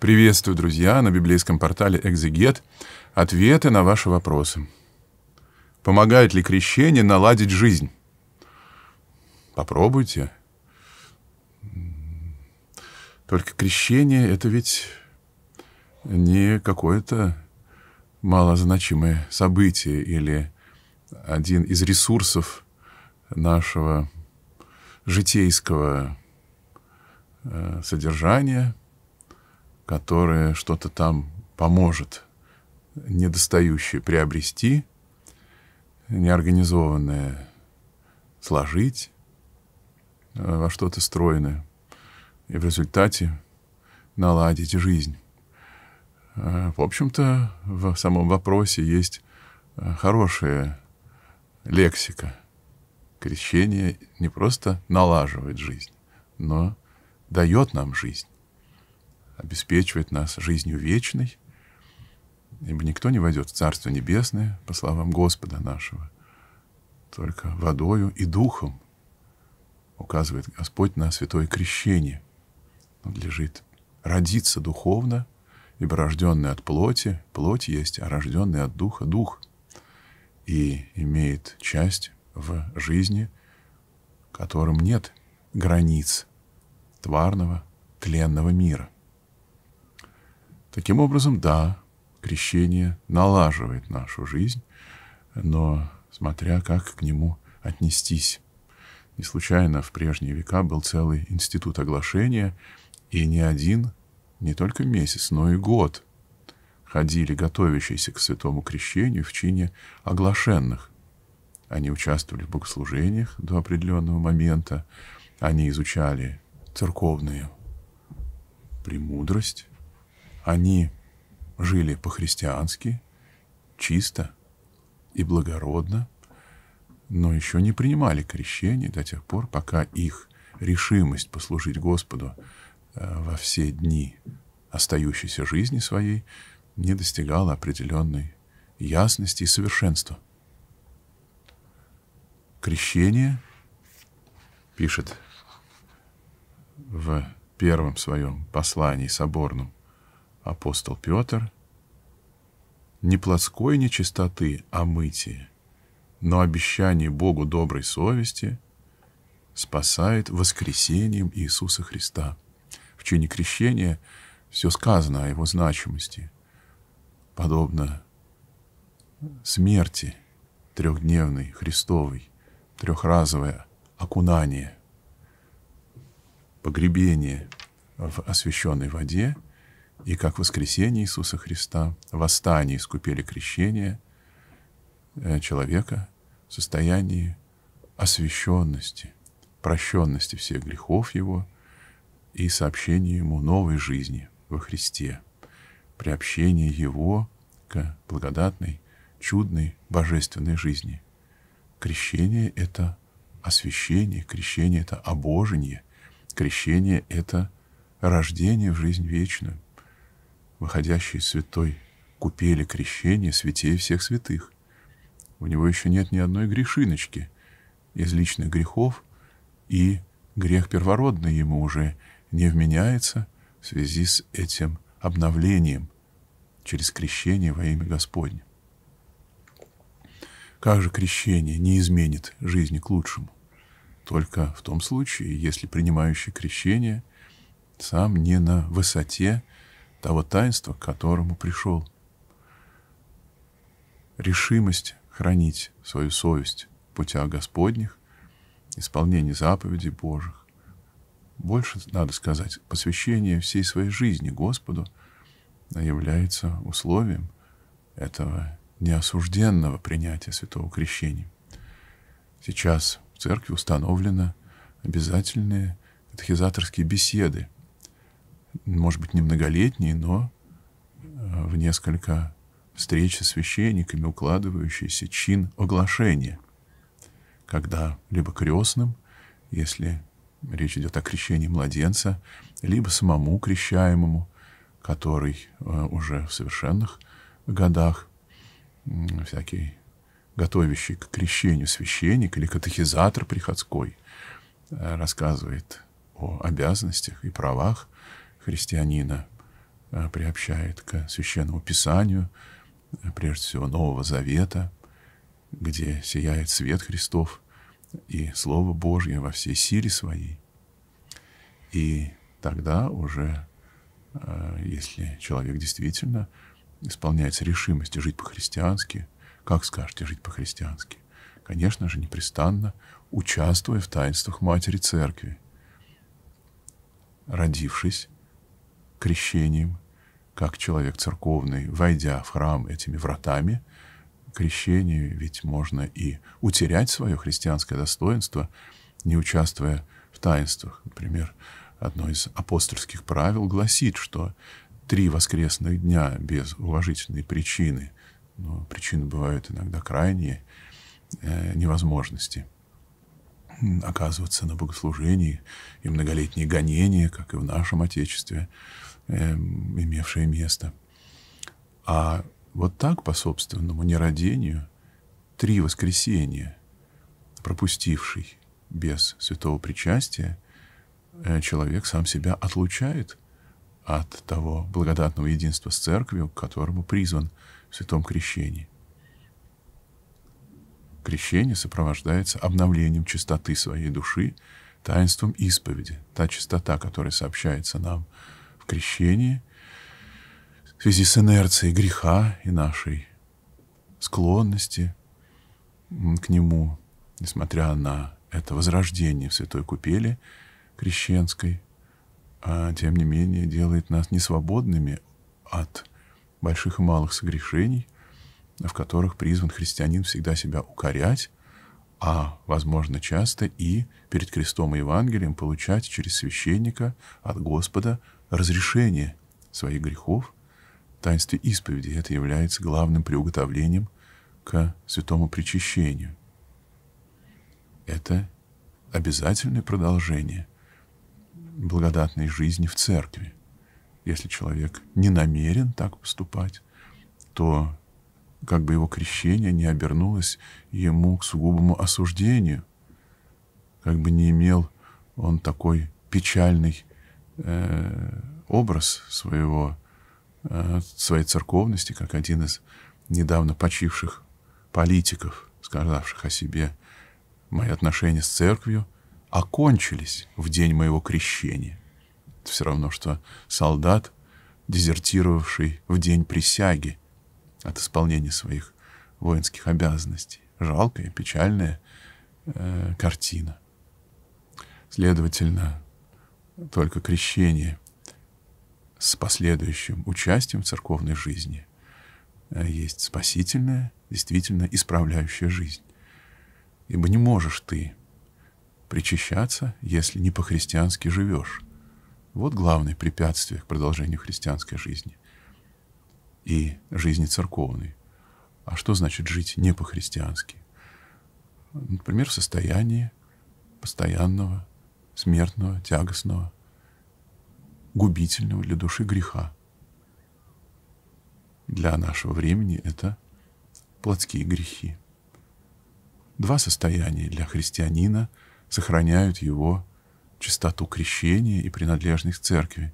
Приветствую, друзья, на библейском портале «Экзегет» ответы на ваши вопросы. Помогает ли крещение наладить жизнь? Попробуйте. Только крещение — это ведь не какое-то малозначимое событие или один из ресурсов нашего житейского э, содержания — которое что-то там поможет недостающее приобрести, неорганизованное сложить э, во что-то стройное и в результате наладить жизнь. Э, в общем-то, в самом вопросе есть э, хорошая лексика. Крещение не просто налаживает жизнь, но дает нам жизнь обеспечивает нас жизнью вечной, ибо никто не войдет в Царство Небесное, по словам Господа нашего, только водою и духом, указывает Господь на святое крещение. Надлежит родиться духовно, ибо рожденный от плоти, плоть есть, а рожденный от духа — дух, и имеет часть в жизни, которым нет границ тварного, тленного мира — Таким образом, да, крещение налаживает нашу жизнь, но смотря как к нему отнестись. Не случайно в прежние века был целый институт оглашения, и не один, не только месяц, но и год ходили готовящиеся к святому крещению в чине оглашенных. Они участвовали в богослужениях до определенного момента, они изучали церковную премудрость, они жили по-христиански, чисто и благородно, но еще не принимали крещение до тех пор, пока их решимость послужить Господу э, во все дни остающейся жизни своей не достигала определенной ясности и совершенства. Крещение, пишет в первом своем послании соборном апостол Петр, не плоской нечистоты, а мытие, но обещание Богу доброй совести спасает воскресением Иисуса Христа. В чине крещения все сказано о его значимости, подобно смерти трехдневной, Христовой, трехразовое окунание, погребение в освященной воде — и как воскресение Иисуса Христа, восстание искупили крещение э, человека в состоянии освященности, прощенности всех грехов его и сообщение ему новой жизни во Христе, приобщение его к благодатной, чудной, божественной жизни. Крещение — это освящение, крещение — это обожение, крещение — это рождение в жизнь вечную выходящий из святой купели крещения святей всех святых. У него еще нет ни одной грешиночки из личных грехов, и грех первородный ему уже не вменяется в связи с этим обновлением через крещение во имя Господне. Как же крещение не изменит жизни к лучшему? Только в том случае, если принимающий крещение сам не на высоте того таинства, к которому пришел. Решимость хранить свою совесть в путях Господних, исполнение заповедей Божьих. Больше, надо сказать, посвящение всей своей жизни Господу является условием этого неосужденного принятия святого крещения. Сейчас в церкви установлены обязательные катехизаторские беседы может быть, не многолетний, но э, в несколько встреч с священниками, укладывающийся чин оглашения, когда либо крестным, если речь идет о крещении младенца, либо самому крещаемому, который э, уже в совершенных годах, всякий готовящий к крещению священник или катехизатор приходской, э, рассказывает о обязанностях и правах христианина а, приобщает к священному писанию, а, прежде всего Нового Завета, где сияет свет Христов и Слово Божье во всей силе своей. И тогда уже, а, если человек действительно исполняется решимость жить по-христиански, как скажете жить по-христиански? Конечно же, непрестанно участвуя в таинствах Матери Церкви, родившись крещением, как человек церковный, войдя в храм этими вратами, крещение ведь можно и утерять свое христианское достоинство, не участвуя в таинствах. Например, одно из апостольских правил гласит, что три воскресных дня без уважительной причины, но причины бывают иногда крайние, э, невозможности оказываться на богослужении и многолетние гонения, как и в нашем Отечестве, э, имевшие место. А вот так, по собственному нерадению, три воскресения, пропустивший без святого причастия, э, человек сам себя отлучает от того благодатного единства с церковью, к которому призван в святом крещении. Крещение сопровождается обновлением чистоты своей души, таинством исповеди, та чистота, которая сообщается нам в крещении, в связи с инерцией греха и нашей склонности к нему, несмотря на это возрождение в святой купели крещенской, а тем не менее делает нас несвободными от больших и малых согрешений, в которых призван христианин всегда себя укорять а, возможно, часто и перед крестом и Евангелием получать через священника от Господа разрешение своих грехов в таинстве исповеди. Это является главным приуготовлением к святому причащению. Это обязательное продолжение благодатной жизни в церкви. Если человек не намерен так поступать, то как бы его крещение не обернулось ему к сугубому осуждению, как бы не имел он такой печальный э, образ своего, э, своей церковности, как один из недавно почивших политиков, сказавших о себе «мои отношения с церковью окончились в день моего крещения». Это все равно, что солдат, дезертировавший в день присяги, от исполнения своих воинских обязанностей. Жалкая печальная э, картина. Следовательно, только крещение с последующим участием в церковной жизни э, есть спасительная, действительно исправляющая жизнь. Ибо не можешь ты причащаться, если не по-христиански живешь. Вот главное препятствие к продолжению христианской жизни и жизни церковной. А что значит жить не по-христиански? Например, в состоянии постоянного, смертного, тягостного, губительного для души греха. Для нашего времени это плотские грехи. Два состояния для христианина сохраняют его чистоту крещения и принадлежность к церкви.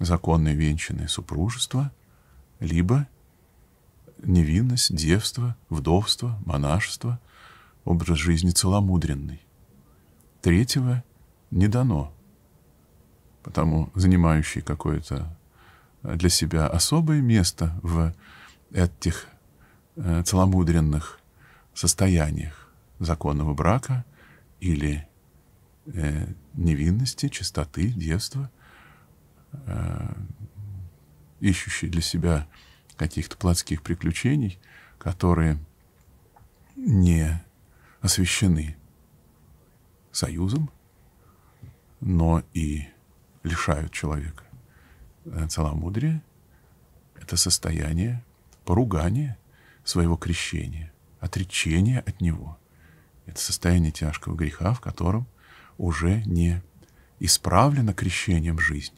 Законное венчанное супружество – либо невинность, девство, вдовство, монашество, образ жизни целомудренный. Третьего не дано, потому занимающий какое-то для себя особое место в этих э, целомудренных состояниях законного брака или э, невинности, чистоты, девства, э, ищущие для себя каких-то плотских приключений, которые не освящены союзом, но и лишают человека э, целомудрия, это состояние поругания своего крещения, отречения от него. Это состояние тяжкого греха, в котором уже не исправлена крещением жизнь,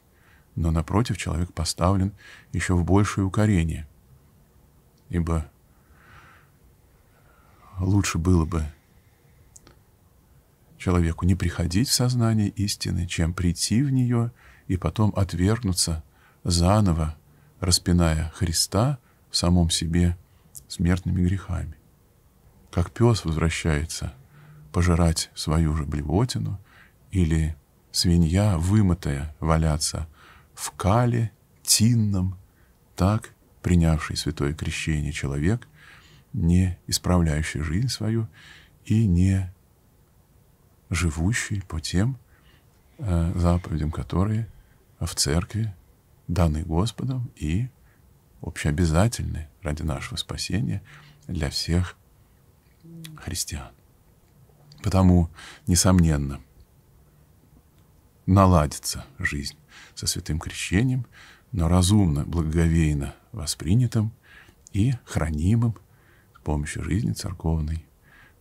но напротив человек поставлен еще в большее укорение. Ибо лучше было бы человеку не приходить в сознание истины, чем прийти в нее и потом отвергнуться заново, распиная Христа в самом себе смертными грехами. Как пес возвращается пожирать свою же блевотину, или свинья, вымытая, валяться – в кале, тинном, так принявший святое крещение человек, не исправляющий жизнь свою и не живущий по тем э, заповедям, которые в церкви даны Господом и общеобязательны ради нашего спасения для всех христиан. Потому, несомненно, наладится жизнь со святым крещением, но разумно, благоговейно воспринятым и хранимым с помощью жизни церковной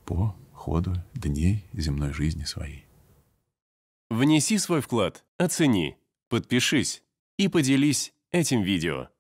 по ходу дней земной жизни своей. Внеси свой вклад, оцени, подпишись и поделись этим видео.